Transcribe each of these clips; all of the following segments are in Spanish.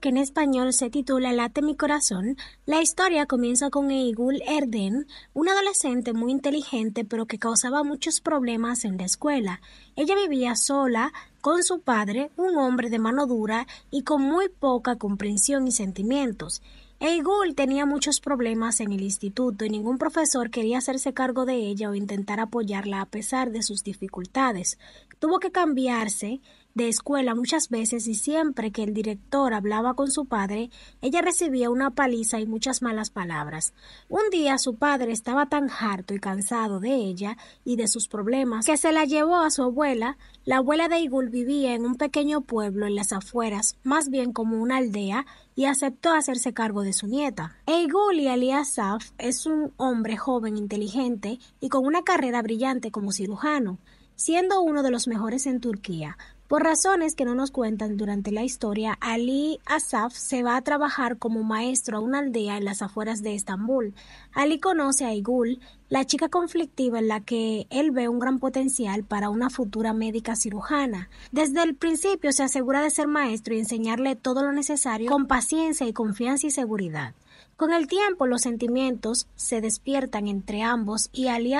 que en español se titula Late mi corazón, la historia comienza con Eigul Erden, una adolescente muy inteligente pero que causaba muchos problemas en la escuela. Ella vivía sola con su padre, un hombre de mano dura y con muy poca comprensión y sentimientos. Eigul tenía muchos problemas en el instituto y ningún profesor quería hacerse cargo de ella o intentar apoyarla a pesar de sus dificultades. Tuvo que cambiarse de escuela muchas veces y siempre que el director hablaba con su padre, ella recibía una paliza y muchas malas palabras. Un día su padre estaba tan harto y cansado de ella y de sus problemas que se la llevó a su abuela. La abuela de Igul vivía en un pequeño pueblo en las afueras, más bien como una aldea, y aceptó hacerse cargo de su nieta. Y Asaf es un hombre joven, inteligente y con una carrera brillante como cirujano, siendo uno de los mejores en Turquía, por razones que no nos cuentan durante la historia, Ali Asaf se va a trabajar como maestro a una aldea en las afueras de Estambul. Ali conoce a Igul, la chica conflictiva en la que él ve un gran potencial para una futura médica cirujana. Desde el principio se asegura de ser maestro y enseñarle todo lo necesario con paciencia y confianza y seguridad. Con el tiempo los sentimientos se despiertan entre ambos y Ali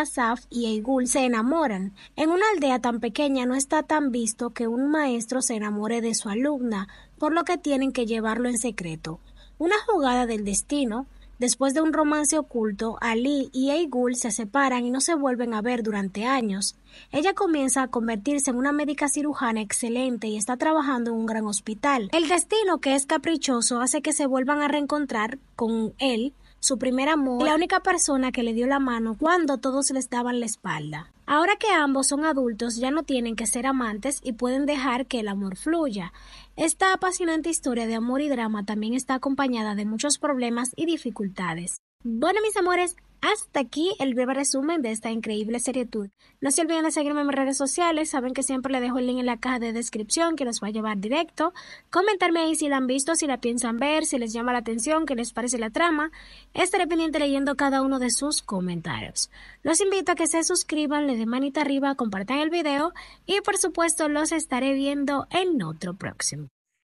y Eigul se enamoran. En una aldea tan pequeña no está tan visto que un maestro se enamore de su alumna, por lo que tienen que llevarlo en secreto. Una jugada del destino Después de un romance oculto, Ali y Aigul se separan y no se vuelven a ver durante años. Ella comienza a convertirse en una médica cirujana excelente y está trabajando en un gran hospital. El destino, que es caprichoso, hace que se vuelvan a reencontrar con él su primer amor y la única persona que le dio la mano cuando todos les daban la espalda. Ahora que ambos son adultos ya no tienen que ser amantes y pueden dejar que el amor fluya. Esta apasionante historia de amor y drama también está acompañada de muchos problemas y dificultades. Bueno, mis amores, hasta aquí el breve resumen de esta increíble serietud, No se olviden de seguirme en mis redes sociales, saben que siempre les dejo el link en la caja de descripción que los va a llevar directo. Comentarme ahí si la han visto, si la piensan ver, si les llama la atención, qué les parece la trama. Estaré pendiente leyendo cada uno de sus comentarios. Los invito a que se suscriban, le den manita arriba, compartan el video y por supuesto los estaré viendo en otro próximo.